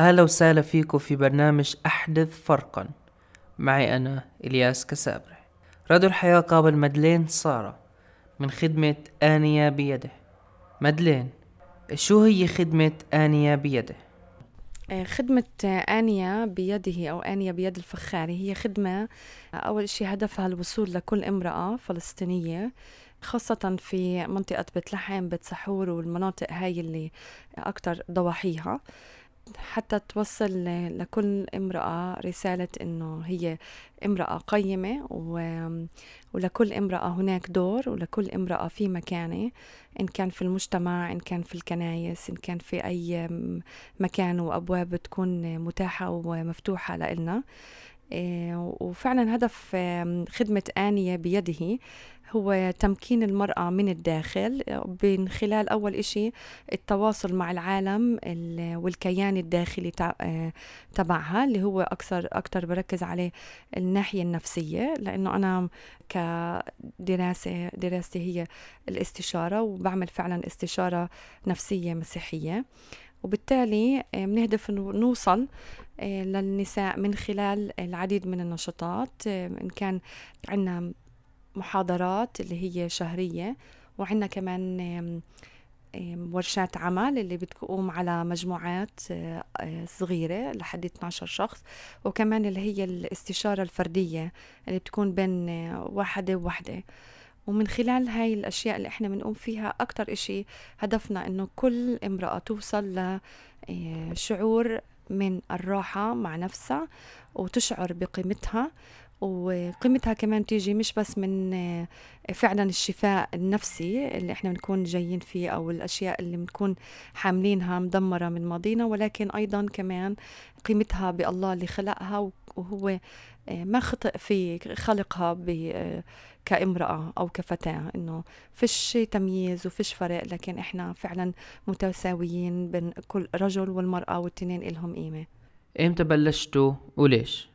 أهلا وسهلا فيكم في برنامج أحدث فرقا معي أنا إلياس كسابر راديو الحياة قابل مدلين سارة من خدمة آنية بيده مدلين شو هي خدمة آنية بيده؟ آه، خدمة آنية بيده أو آنية بيد الفخاري هي خدمة أول شيء هدفها الوصول لكل امرأة فلسطينية خاصة في منطقة بيت لحم بيت سحور والمناطق هاي اللي أكتر ضواحيها حتى توصل لكل امرأة رسالة إنه هي امرأة قيمة و... ولكل امرأة هناك دور ولكل امرأة في مكانة إن كان في المجتمع إن كان في الكنايس إن كان في أي مكان وأبواب تكون متاحة ومفتوحة لنا آه، وفعلا هدف خدمة آنية بيده هو تمكين المرأة من الداخل من خلال أول إشي التواصل مع العالم والكيان الداخلي آه، تبعها اللي هو أكثر أكثر بركز عليه الناحية النفسية لأنه أنا كدراسة دراستي هي الاستشارة وبعمل فعلا استشارة نفسية مسيحية وبالتالي بنهدف آه، نوصل آه، للنساء من خلال العديد من النشاطات آه، إن كان عندنا محاضرات اللي هي شهرية وعندنا كمان ورشات عمل اللي بتقوم على مجموعات صغيرة لحد 12 شخص وكمان اللي هي الاستشارة الفردية اللي بتكون بين واحدة وواحدة ومن خلال هاي الأشياء اللي إحنا بنقوم فيها أكتر إشي هدفنا إنه كل امرأة توصل لشعور إيه، من الراحة مع نفسها وتشعر بقيمتها وقيمتها كمان تيجي مش بس من إيه، فعلا الشفاء النفسي اللي احنا بنكون جايين فيه او الاشياء اللي بنكون حاملينها مدمره من ماضينا ولكن ايضا كمان قيمتها بالله اللي خلقها وهو إيه، ما خطئ في خلقها كامرأة أو كفتاة إنه فيش تمييز وفيش فرق لكن إحنا فعلا متساويين بين كل رجل والمرأة والتنين لهم قيمة إمتى بلشتوا وليش؟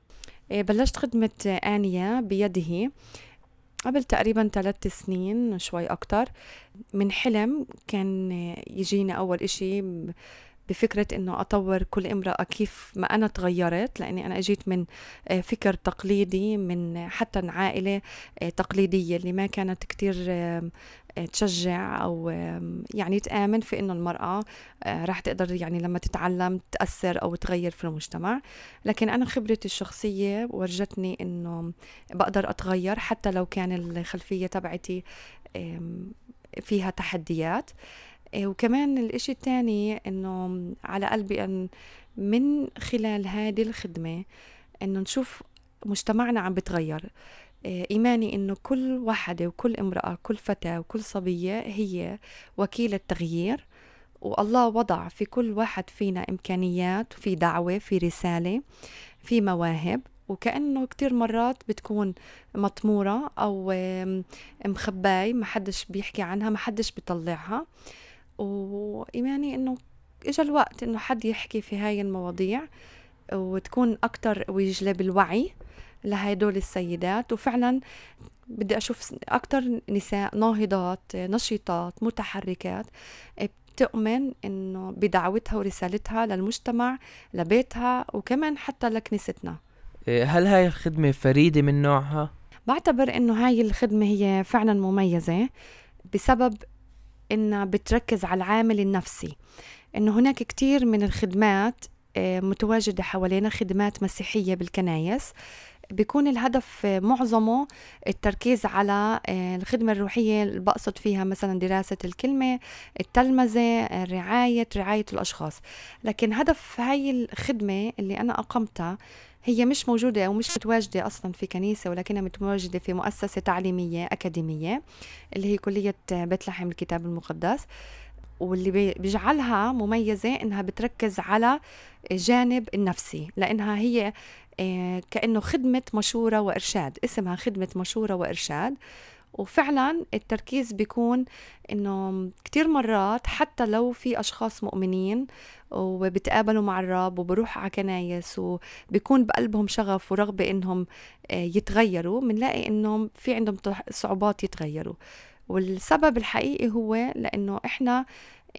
إيه، بلشت خدمة آنية بيده قبل تقريبا ثلاث سنين شوي أكتر من حلم كان يجيني أول إشي بفكرة إنه أطور كل امرأة كيف ما أنا تغيرت لأني أنا أجيت من آه، فكر تقليدي من حتى عائلة آه، تقليدية اللي ما كانت كتير آه، تشجع أو يعني تآمن في إنه المرأة راح تقدر يعني لما تتعلم تأثر أو تغير في المجتمع لكن أنا خبرتي الشخصية ورجتني إنه بقدر أتغير حتى لو كان الخلفية تبعتي فيها تحديات آه، وكمان الإشي الثاني إنه على قلبي أن من خلال هذه الخدمة إنه نشوف مجتمعنا عم بتغير آه، إيماني إنه كل وحدة وكل امرأة كل فتاة وكل صبية هي وكيلة تغيير والله وضع في كل واحد فينا إمكانيات في دعوة في رسالة في مواهب وكأنه كتير مرات بتكون مطمورة أو مخباي حدش بيحكي عنها ما حدش بيطلعها وإيماني إنه اجى الوقت إنه حد يحكي في هاي المواضيع وتكون أكتر ويجلب الوعي لهدول السيدات وفعلا بدي أشوف أكتر نساء ناهضات نشيطات متحركات بتؤمن إنه بدعوتها ورسالتها للمجتمع لبيتها وكمان حتى لكنيستنا إيه، هل هاي الخدمة فريدة من نوعها؟ بعتبر إنه هاي الخدمة هي فعلا مميزة بسبب انها بتركز على العامل النفسي انه هناك كتير من الخدمات آه، متواجدة حوالينا خدمات مسيحية بالكنايس بيكون الهدف آه، معظمه التركيز على آه، الخدمة الروحية اللي بقصد فيها مثلا دراسة الكلمة التلمذة رعاية رعاية الأشخاص لكن هدف هاي الخدمة اللي أنا أقمتها هي مش موجودة أو مش متواجدة أصلا في كنيسة ولكنها متواجدة في مؤسسة تعليمية أكاديمية اللي هي كلية بيت لحم الكتاب المقدس واللي بيجعلها مميزة إنها بتركز على جانب النفسي لأنها هي آه، كأنه خدمة مشورة وإرشاد اسمها خدمة مشورة وإرشاد وفعلا التركيز بيكون انه كتير مرات حتى لو في اشخاص مؤمنين وبتقابلوا مع الرب وبروحوا على كنايس وبيكون بقلبهم شغف ورغبة انهم آه، يتغيروا بنلاقي انهم في عندهم صعوبات يتغيروا والسبب الحقيقي هو لانه احنا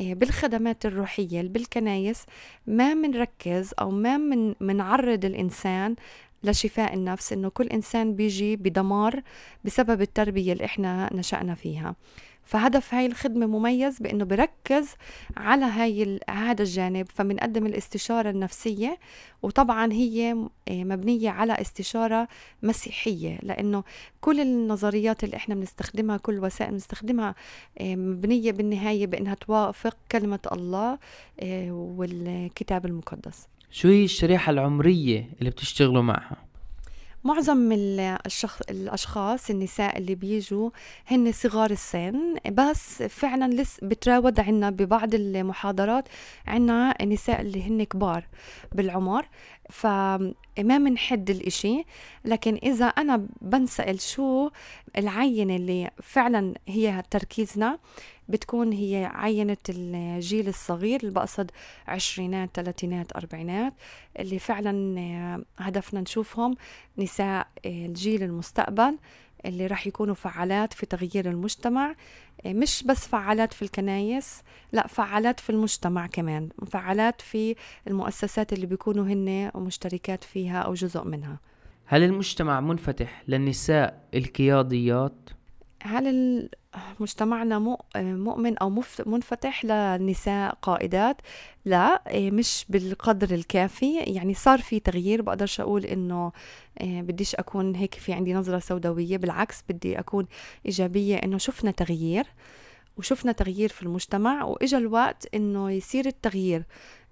آه، بالخدمات الروحية بالكنايس ما منركز أو ما من منعرض الإنسان لشفاء النفس انه كل انسان بيجي بدمار بسبب التربيه اللي احنا نشأنا فيها فهدف هاي الخدمة مميز بأنه بركز على هاي هذا الجانب فبنقدم الاستشارة النفسية وطبعا هي إيه، مبنية على استشارة مسيحية لأنه كل النظريات اللي احنا بنستخدمها كل وسائل بنستخدمها إيه، مبنية بالنهاية بأنها توافق كلمة الله إيه، والكتاب المقدس شو هي الشريحة العمرية اللي بتشتغلوا معها؟ معظم الشخ... الاشخاص النساء اللي بيجوا هن صغار السن بس فعلا لس بتراود عنا ببعض المحاضرات عنا نساء اللي هن كبار بالعمر فما بنحد الإشي لكن إذا أنا بنسأل شو العينة اللي فعلا هي تركيزنا بتكون هي عينة الجيل الصغير اللي بقصد عشرينات ثلاثينات أربعينات اللي فعلا آه، هدفنا نشوفهم نساء آه، الجيل المستقبل اللي راح يكونوا فعالات في تغيير المجتمع آه، مش بس فعالات في الكنايس لا فعالات في المجتمع كمان فعالات في المؤسسات اللي بيكونوا هن مشتركات فيها أو جزء منها هل المجتمع منفتح للنساء القياديات؟ هل مجتمعنا مؤمن أو منفتح للنساء قائدات؟ لا إيه، مش بالقدر الكافي يعني صار في تغيير بقدرش أقول إنه إيه، بديش أكون هيك في عندي نظرة سوداوية بالعكس بدي أكون إيجابية إنه شفنا تغيير وشفنا تغيير في المجتمع وإجا الوقت إنه يصير التغيير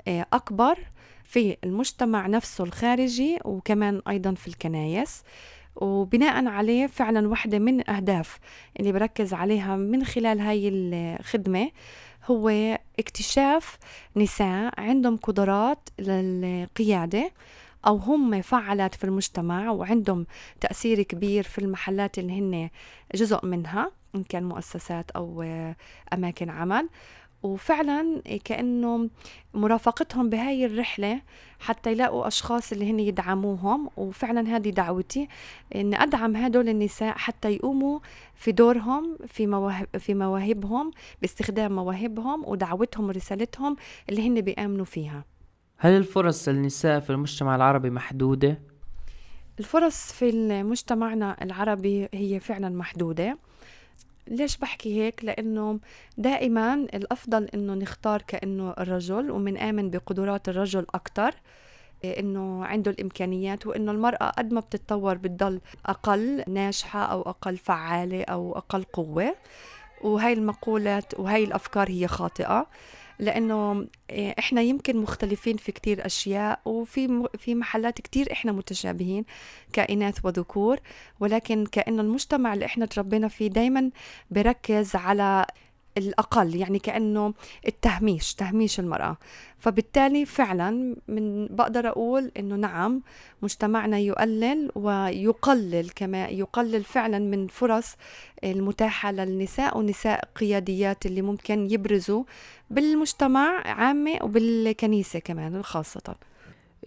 إيه، أكبر في المجتمع نفسه الخارجي وكمان أيضا في الكنايس وبناء عليه فعلا واحدة من أهداف اللي بركز عليها من خلال هاي الخدمة هو اكتشاف نساء عندهم قدرات للقيادة أو هم فعلات في المجتمع وعندهم تأثير كبير في المحلات اللي هن جزء منها إن كان مؤسسات أو أماكن عمل وفعلا كأنه مرافقتهم بهاي الرحلة حتى يلاقوا أشخاص اللي هن يدعموهم وفعلا هذه دعوتي إن أدعم هدول النساء حتى يقوموا في دورهم في, مواهب في مواهبهم باستخدام مواهبهم ودعوتهم ورسالتهم اللي هن بيآمنوا فيها هل الفرص للنساء في المجتمع العربي محدودة؟ الفرص في مجتمعنا العربي هي فعلا محدودة ليش بحكي هيك لانه دائما الافضل انه نختار كانه الرجل ومنآمن بقدرات الرجل اكثر إيه، انه عنده الامكانيات وانه المراه قد ما بتتطور بتضل اقل ناجحه او اقل فعاله او اقل قوه وهي المقولات وهي الافكار هي خاطئه لانه آه، احنا يمكن مختلفين في كتير اشياء وفي في محلات كتير احنا متشابهين كاناث وذكور ولكن كانه المجتمع اللي احنا تربينا فيه دائما بركز على الأقل يعني كأنه التهميش تهميش المرأة فبالتالي فعلا من بقدر أقول إنه نعم مجتمعنا يقلل ويقلل كما يقلل فعلا من فرص المتاحة للنساء ونساء قياديات اللي ممكن يبرزوا بالمجتمع عامة وبالكنيسة كمان خاصة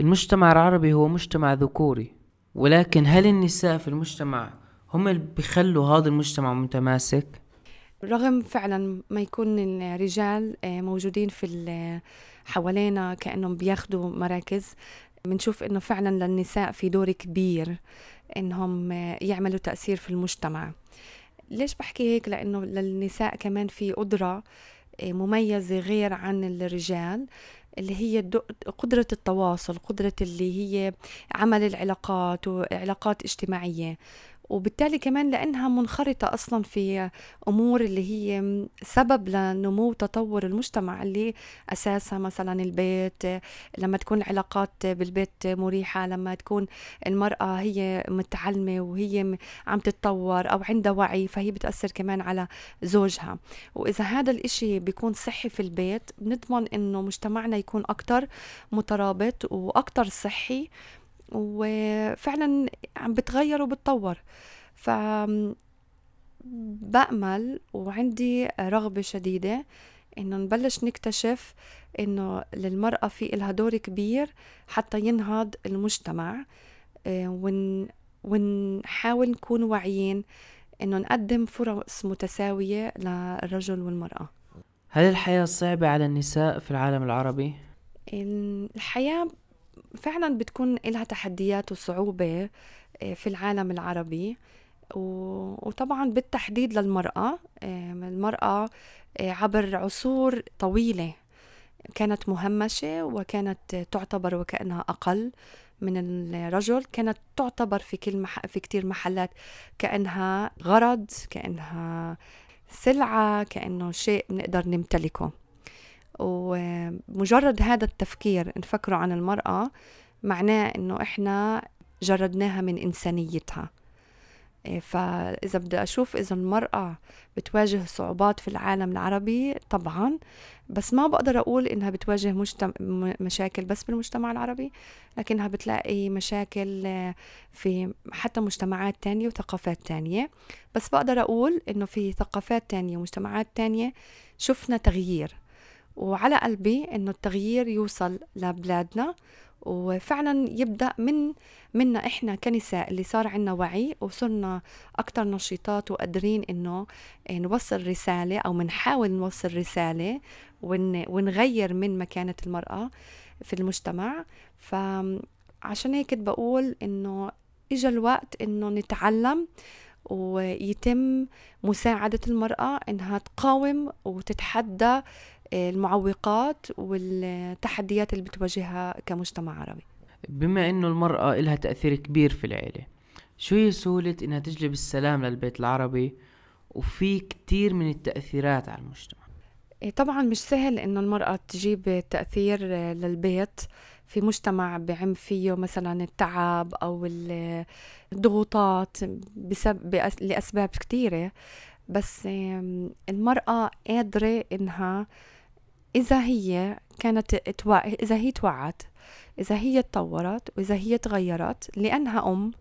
المجتمع العربي هو مجتمع ذكوري ولكن هل النساء في المجتمع هم اللي بيخلوا هذا المجتمع متماسك؟ رغم فعلا ما يكون الرجال آه، موجودين في حوالينا كأنهم بياخذوا مراكز بنشوف انه فعلا للنساء في دور كبير انهم آه، يعملوا تأثير في المجتمع ليش بحكي هيك لانه للنساء كمان في قدرة آه، مميزة غير عن الرجال اللي هي قدرة التواصل قدرة اللي هي عمل العلاقات وعلاقات اجتماعية وبالتالي كمان لأنها منخرطة أصلا في أمور اللي هي سبب لنمو تطور المجتمع اللي أساسها مثلا البيت لما تكون العلاقات بالبيت مريحة لما تكون المرأة هي متعلمة وهي عم تتطور أو عندها وعي فهي بتأثر كمان على زوجها وإذا هذا الإشي بيكون صحي في البيت بنضمن إنه مجتمعنا يكون اكثر مترابط واكثر صحي وفعلا عم بتغير وبتطور ف بأمل وعندي رغبة شديدة إنه نبلش نكتشف إنه للمرأة في إلها دور كبير حتى ينهض المجتمع آه، ون ونحاول نكون واعيين إنه نقدم فرص متساوية للرجل والمرأة هل الحياة صعبة على النساء في العالم العربي؟ الحياة فعلا بتكون لها تحديات وصعوبة آه، في العالم العربي وطبعا بالتحديد للمرأة آه، المرأة آه، عبر عصور طويلة كانت مهمشة وكانت تعتبر وكأنها أقل من الرجل كانت تعتبر في كل مح... في كتير محلات كأنها غرض كأنها سلعة كأنه شيء بنقدر نمتلكه ومجرد هذا التفكير نفكره عن المرأة معناه إنه إحنا جردناها من إنسانيتها إيه، فإذا بدي أشوف إذا المرأة بتواجه صعوبات في العالم العربي طبعا بس ما بقدر أقول إنها بتواجه مجتم... مشاكل بس بالمجتمع العربي لكنها بتلاقي مشاكل آه، في حتى مجتمعات تانية وثقافات تانية بس بقدر أقول إنه في ثقافات تانية ومجتمعات تانية شفنا تغيير وعلى قلبي انه التغيير يوصل لبلادنا وفعلا يبدا من منا احنا كنساء اللي صار عندنا وعي وصرنا اكثر نشيطات وقادرين انه نوصل رساله او بنحاول نوصل رساله ونغير من مكانه المراه في المجتمع فعشان هيك بقول انه اجى الوقت انه نتعلم ويتم مساعدة المرأة إنها تقاوم وتتحدى المعوقات والتحديات اللي بتواجهها كمجتمع عربي بما انه المرأة لها تأثير كبير في العيلة شو هي سهولة انها تجلب السلام للبيت العربي وفي كتير من التأثيرات على المجتمع إيه، طبعا مش سهل انه المرأة تجيب تأثير للبيت في مجتمع بعم فيه مثلا التعب او الضغوطات بسبب لاسباب كثيره بس إيه، المراه قادره انها إذا هي كانت اتوا... إذا هي توعت إذا هي تطورت وإذا هي تغيرت لأنها أم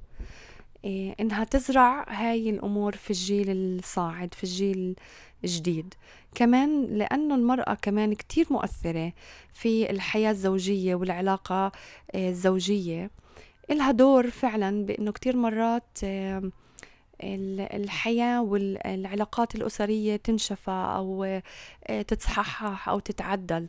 إيه إنها تزرع هاي الأمور في الجيل الصاعد في الجيل الجديد كمان لأنه المرأة كمان كتير مؤثرة في الحياة الزوجية والعلاقة إيه، الزوجية إلها دور فعلا بأنه كتير مرات إيه، الحياة والعلاقات الأسرية تنشفى أو آه، تتصحح أو تتعدل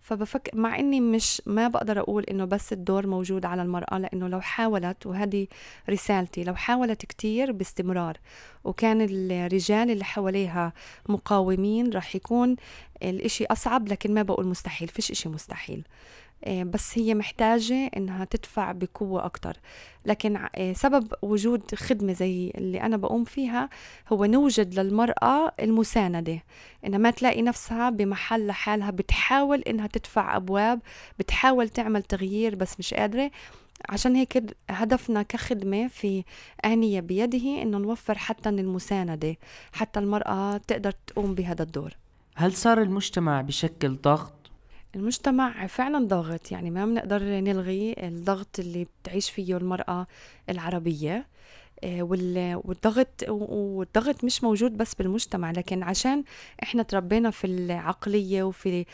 فبفكر مع اني مش ما بقدر اقول انه بس الدور موجود على المراه لانه لو حاولت وهذه رسالتي لو حاولت كتير باستمرار وكان الرجال اللي حواليها مقاومين راح يكون الاشي اصعب لكن ما بقول مستحيل فيش اشي مستحيل آه، بس هي محتاجة إنها تدفع بقوة أكتر لكن آه، سبب وجود خدمة زي اللي أنا بقوم فيها هو نوجد للمرأة المساندة إنها ما تلاقي نفسها بمحل لحالها بتحاول إنها تدفع أبواب بتحاول تعمل تغيير بس مش قادرة عشان هيك هدفنا كخدمة في آنية بيده إنه نوفر حتى المساندة حتى المرأة تقدر تقوم بهذا الدور هل صار المجتمع بشكل ضغط المجتمع فعلا ضاغط يعني ما بنقدر نلغي الضغط اللي بتعيش فيه المرأة العربية آه، والضغط والضغط مش موجود بس بالمجتمع لكن عشان احنا تربينا في العقلية وفي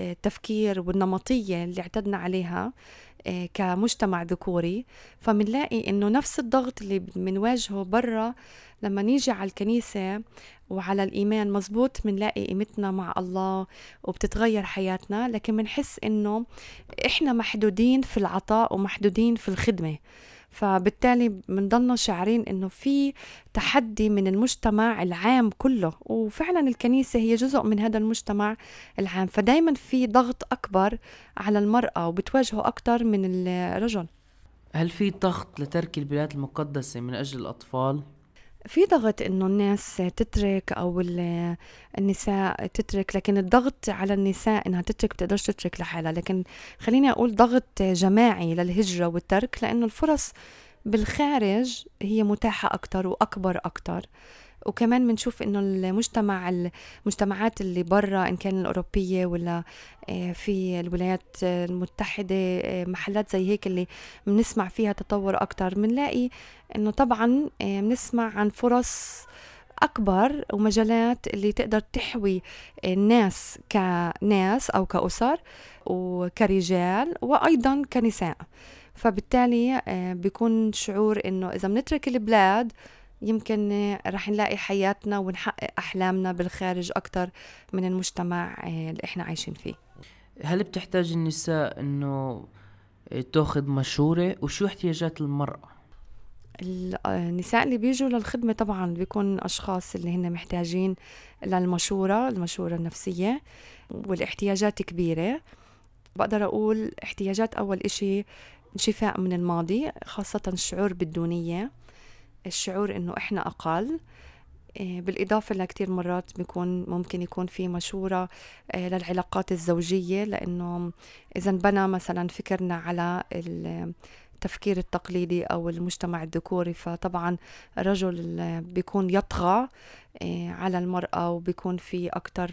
التفكير والنمطية اللي اعتدنا عليها آه، كمجتمع ذكوري فمنلاقي انه نفس الضغط اللي بنواجهه برا لما نيجي على الكنيسة وعلى الإيمان مزبوط منلاقي قيمتنا مع الله وبتتغير حياتنا لكن منحس إنه إحنا محدودين في العطاء ومحدودين في الخدمة فبالتالي بنضلنا شاعرين انه في تحدي من المجتمع العام كله وفعلا الكنيسة هي جزء من هذا المجتمع العام فدايما في ضغط أكبر على المرأة وبتواجهه أكثر من الرجل هل في ضغط لترك البلاد المقدسة من أجل الأطفال؟ في ضغط انه الناس تترك او النساء تترك لكن الضغط على النساء انها تترك بتقدرش تترك لحالها لكن خليني اقول ضغط جماعي للهجرة والترك لانه الفرص بالخارج هي متاحة أكتر وأكبر أكتر وكمان بنشوف انه المجتمع المجتمعات اللي برا ان كان الاوروبيه ولا آه، في الولايات المتحده آه، محلات زي هيك اللي بنسمع فيها تطور اكثر بنلاقي انه طبعا آه، بنسمع عن فرص أكبر ومجالات اللي تقدر تحوي الناس كناس أو كأسر وكرجال وأيضا كنساء فبالتالي بيكون شعور إنه إذا بنترك البلاد يمكن رح نلاقي حياتنا ونحقق أحلامنا بالخارج أكثر من المجتمع آه، اللي إحنا عايشين فيه هل بتحتاج النساء أنه تاخذ مشورة وشو احتياجات المرأة؟ آه، النساء اللي بيجوا للخدمة طبعا بيكون أشخاص اللي هن محتاجين للمشورة المشورة النفسية والاحتياجات كبيرة بقدر أقول احتياجات أول إشي شفاء من الماضي خاصة الشعور بالدونية الشعور انه احنا اقل آه، بالإضافة لكثير مرات بيكون ممكن يكون في مشورة آه، للعلاقات الزوجية لأنه إذا انبنى مثلا فكرنا على التفكير التقليدي أو المجتمع الذكوري فطبعا الرجل بيكون يطغى آه، على المرأة وبيكون في اكثر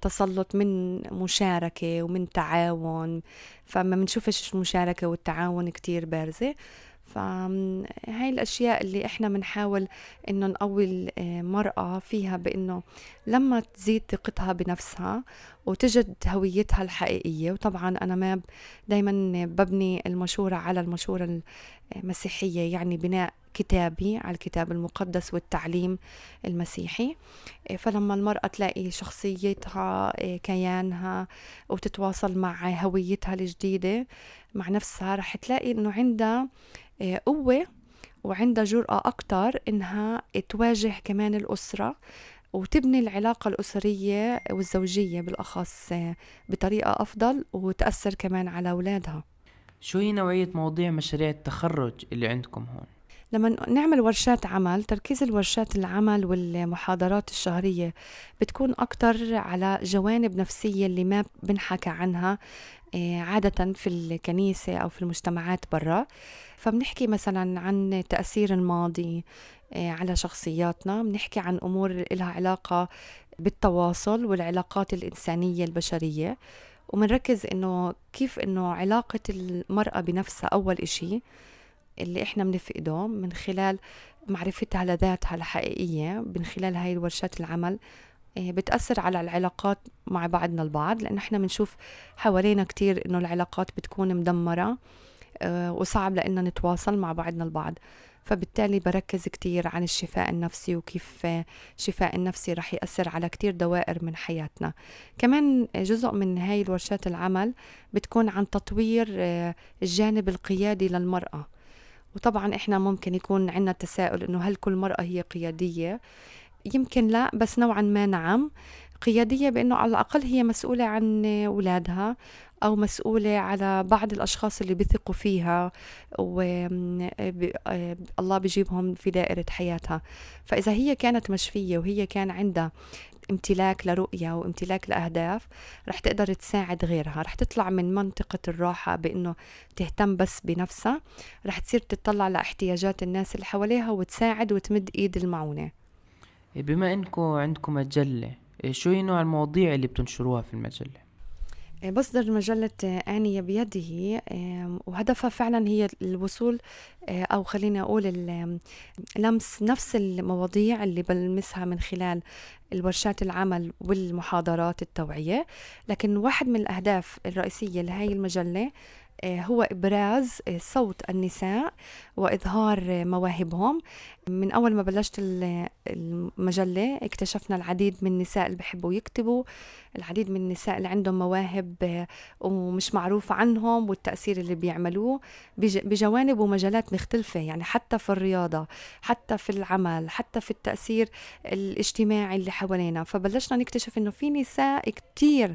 تسلط من مشاركة ومن تعاون فما بنشوفش المشاركة والتعاون كثير بارزة فهاي الأشياء اللي إحنا بنحاول إنه نقوي المرأة آه، فيها بإنه لما تزيد ثقتها بنفسها وتجد هويتها الحقيقية وطبعا أنا ما دايما ببني المشورة على المشورة المسيحية يعني بناء كتابي على الكتاب المقدس والتعليم المسيحي فلما المرأة تلاقي شخصيتها كيانها وتتواصل مع هويتها الجديدة مع نفسها رح تلاقي إنه عندها قوة وعندها جرأة أكتر إنها تواجه كمان الأسرة وتبني العلاقة الأسرية والزوجية بالأخص بطريقة أفضل وتأثر كمان على أولادها شو هي نوعية مواضيع مشاريع التخرج اللي عندكم هون؟ لما نعمل ورشات عمل تركيز الورشات العمل والمحاضرات الشهرية بتكون أكتر على جوانب نفسية اللي ما بنحكى عنها آه، عادة في الكنيسة أو في المجتمعات برا فبنحكي مثلا عن تأثير الماضي آه، على شخصياتنا بنحكي عن أمور لها علاقة بالتواصل والعلاقات الإنسانية البشرية ومنركز إنه كيف إنه علاقة المرأة بنفسها أول إشي اللي إحنا بنفقده من خلال معرفتها لذاتها الحقيقية من خلال هاي الورشات العمل آه، بتأثر على العلاقات مع بعضنا البعض لأن إحنا بنشوف حوالينا كتير إنه العلاقات بتكون مدمرة آه، وصعب لانه نتواصل مع بعضنا البعض فبالتالي بركز كتير عن الشفاء النفسي وكيف الشفاء النفسي رح يأثر على كتير دوائر من حياتنا كمان جزء من هاي الورشات العمل بتكون عن تطوير آه، الجانب القيادي للمرأة وطبعا احنا ممكن يكون عندنا تساؤل انه هل كل مرأة هي قيادية يمكن لا بس نوعا ما نعم قيادية بأنه على الأقل هي مسؤولة عن أولادها أو مسؤولة على بعض الأشخاص اللي بيثقوا فيها والله آه، بيجيبهم في دائرة حياتها فإذا هي كانت مشفية وهي كان عندها امتلاك لرؤية وامتلاك لأهداف رح تقدر تساعد غيرها رح تطلع من منطقة الراحة بأنه تهتم بس بنفسها رح تصير تتطلع لاحتياجات الناس اللي حواليها وتساعد وتمد إيد المعونة إيه، بما أنكم عندكم مجلة إيه، شو هي نوع المواضيع اللي بتنشروها في المجلة؟ بصدر مجلة آنية بيده وهدفها فعلا هي الوصول آه، أو خلينا أقول لمس نفس المواضيع اللي بلمسها من خلال الورشات العمل والمحاضرات التوعية لكن واحد من الأهداف الرئيسية لهذه المجلة آه، هو إبراز آه، صوت النساء وإظهار آه، مواهبهم من أول ما بلشت المجلة اكتشفنا العديد من النساء اللي بحبوا يكتبوا العديد من النساء اللي عندهم مواهب ومش معروفة عنهم والتأثير اللي بيعملوه بجوانب ومجالات مختلفة يعني حتى في الرياضة حتى في العمل حتى في التأثير الاجتماعي اللي حوالينا فبلشنا نكتشف إنه في نساء كتير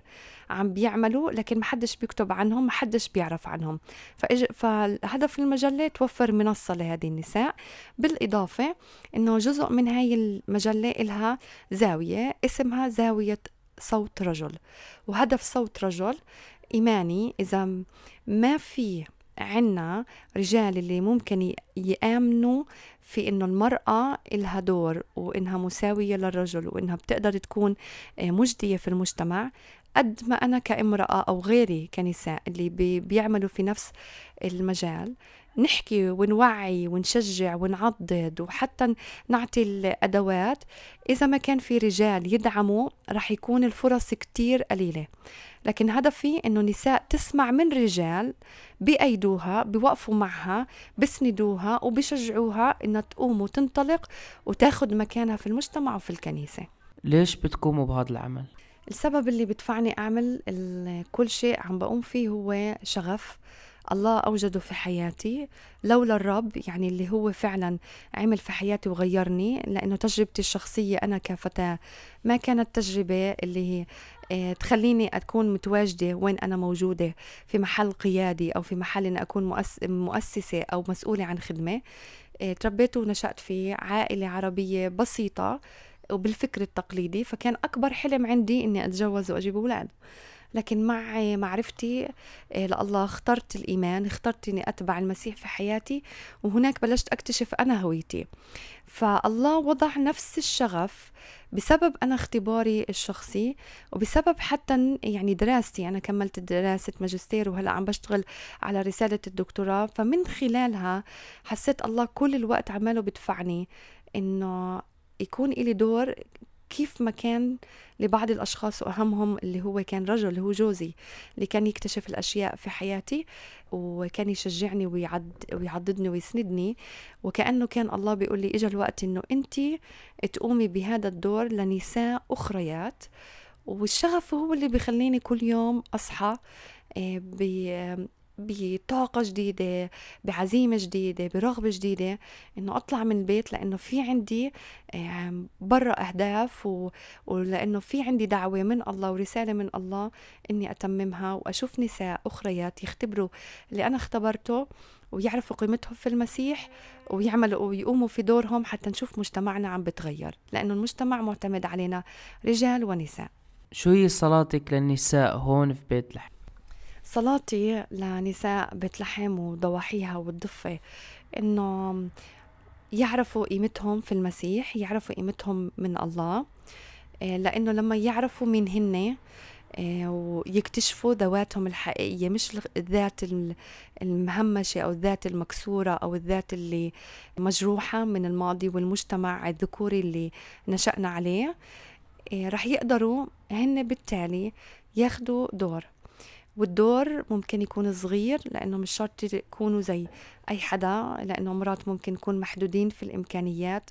عم بيعملوا لكن محدش بيكتب عنهم محدش بيعرف عنهم عنهم فإج... فالهدف المجلة توفر منصة لهذه النساء بالإضافة أنه جزء من هاي المجلة إلها زاوية اسمها زاوية صوت رجل وهدف صوت رجل إيماني إذا ما في عنا رجال اللي ممكن يآمنوا في إنه المرأة إلها دور وإنها مساوية للرجل وإنها بتقدر تكون آه، مجدية في المجتمع قد ما أنا كامرأة أو غيري كنساء اللي بي بيعملوا في نفس المجال نحكي ونوعي ونشجع ونعضد وحتى نعطي الأدوات إذا ما كان في رجال يدعموا رح يكون الفرص كتير قليلة لكن هدفي إنه نساء تسمع من رجال بأيدوها بوقفوا معها بسندوها وبشجعوها إنها تقوم وتنطلق وتاخد مكانها في المجتمع وفي الكنيسة ليش بتقوموا بهذا العمل؟ السبب اللي بدفعني أعمل كل شيء عم بقوم فيه هو شغف الله أوجده في حياتي لولا الرب يعني اللي هو فعلا عمل في حياتي وغيرني لأنه تجربتي الشخصية أنا كفتاة ما كانت تجربة اللي هي آه، تخليني أكون متواجدة وين أنا موجودة في محل قيادي أو في محل أن أكون مؤسسة أو مسؤولة عن خدمة آه، تربيت ونشأت في عائلة عربية بسيطة وبالفكر التقليدي فكان أكبر حلم عندي إني أتجوز وأجيب أولاد لكن مع معرفتي آه، لله اخترت الإيمان اخترت إني أتبع المسيح في حياتي وهناك بلشت أكتشف أنا هويتي فالله وضع نفس الشغف بسبب أنا اختباري الشخصي وبسبب حتى يعني دراستي أنا كملت دراسة ماجستير وهلأ عم بشتغل على رسالة الدكتوراه فمن خلالها حسيت الله كل الوقت عماله بدفعني إنه يكون إلي دور كيف ما كان لبعض الأشخاص وأهمهم اللي هو كان رجل اللي هو جوزي اللي كان يكتشف الأشياء في حياتي وكان يشجعني ويعد ويعضدني ويسندني وكأنه كان الله بيقول لي إجا الوقت إنه أنت تقومي بهذا الدور لنساء أخريات والشغف هو اللي بيخليني كل يوم أصحى آه، بطاقة جديدة بعزيمة جديدة برغبة جديدة إنه أطلع من البيت لأنه في عندي برا أهداف و... ولأنه في عندي دعوة من الله ورسالة من الله إني أتممها وأشوف نساء أخريات يختبروا اللي أنا اختبرته ويعرفوا قيمتهم في المسيح ويعملوا ويقوموا في دورهم حتى نشوف مجتمعنا عم بتغير لأنه المجتمع معتمد علينا رجال ونساء شو هي صلاتك للنساء هون في بيت لحم؟ صلاتي لنساء بيت لحم وضواحيها والضفة إنه يعرفوا قيمتهم في المسيح يعرفوا قيمتهم من الله آه، لأنه لما يعرفوا مين هن آه، ويكتشفوا ذواتهم الحقيقية مش الذات المهمشة أو الذات المكسورة أو الذات اللي مجروحة من الماضي والمجتمع الذكوري اللي نشأنا عليه آه، رح يقدروا هن بالتالي ياخدوا دور والدور ممكن يكون صغير لأنه مش شرط يكونوا زي أي حدا لأنه مرات ممكن نكون محدودين في الإمكانيات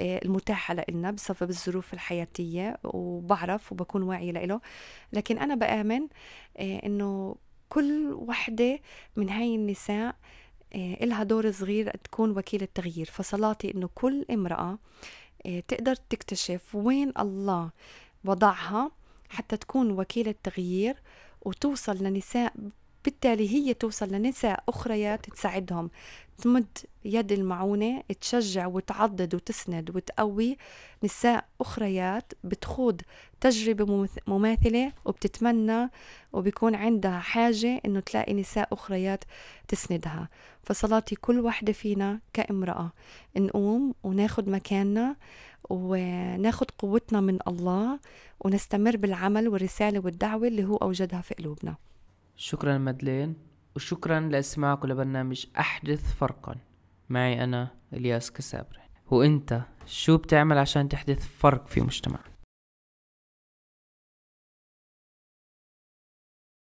آه، المتاحة لإلنا بسبب الظروف الحياتية وبعرف وبكون واعية لإله لكن أنا بآمن آه، إنه كل وحدة من هاي النساء آه، إلها دور صغير تكون وكيلة تغيير فصلاتي إنه كل امرأة تقدر تكتشف وين الله وضعها حتى تكون وكيلة تغيير وتوصل لنساء بالتالي هي توصل لنساء أخريات تساعدهم تمد يد المعونة تشجع وتعضد وتسند وتقوي نساء أخريات بتخوض تجربة مماثلة وبتتمنى وبيكون عندها حاجة إنه تلاقي نساء أخريات تسندها فصلاتي كل وحدة فينا كامرأة نقوم وناخد مكاننا وناخد قوتنا من الله ونستمر بالعمل والرسالة والدعوة اللي هو أوجدها في قلوبنا شكرا مدلين وشكرا لاستماعكم لبرنامج أحدث فرقا معي أنا إلياس كسابري وأنت شو بتعمل عشان تحدث فرق في مجتمعك